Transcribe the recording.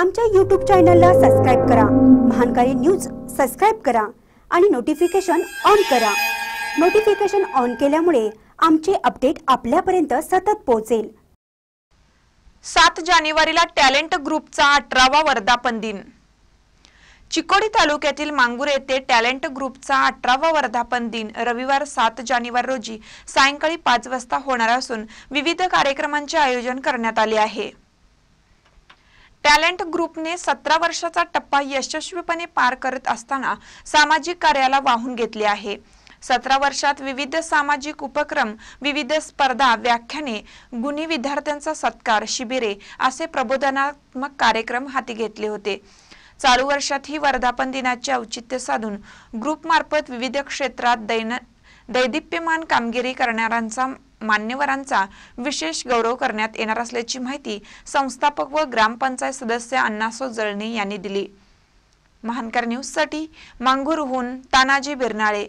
आमच्या यूट्यूब चॅनलला सबस्क्राईब करा महानकारी न्यूज सबस्क्राईब करा आणि नोटिफिकेशन ऑन करा नोटिफिकेशन ऑन केल्यामुळे आमचे अपडेट आपल्यापर्यंत सतत पोहोचेल सात जानेवारीला टॅलेंट ग्रुपचा अठरावा वर्धापन दिन चिकोडी तालुक्यातील मांगूर येथे टॅलेंट ग्रुपचा अठरावा वर्धापन दिन रविवार सात जानेवारी रोजी सायंकाळी पाच वाजता होणार असून विविध कार्यक्रमांचे आयोजन करण्यात आले आहे टॅलेंट ग्रुपने सतरा वर्षाचा टप्पा यशस्वीपणे पार करत असताना सामाजिक कार्याला वाहून घेतले आहे सतरा वर्षात विविध सामाजिक उपक्रम विविध स्पर्धा व्याख्याने गुणी विद्यार्थ्यांचा सत्कार शिबिरे असे प्रबोधनात्मक कार्यक्रम हाती घेतले होते चालू वर्षात ही वर्धापन दिनाचे औचित्य साधून ग्रुपमार्फत विविध क्षेत्रात दैन दैदिप्यमान कामगिरी करणाऱ्यांचा मान्यवरांचा विशेष गौरव करण्यात येणार असल्याची माहिती संस्थापक व ग्रामपंचायत सदस्य अण्णासो जळणे यांनी दिली महानकर न्यूजसाठी मांगूरहून तानाजी बिरनाळे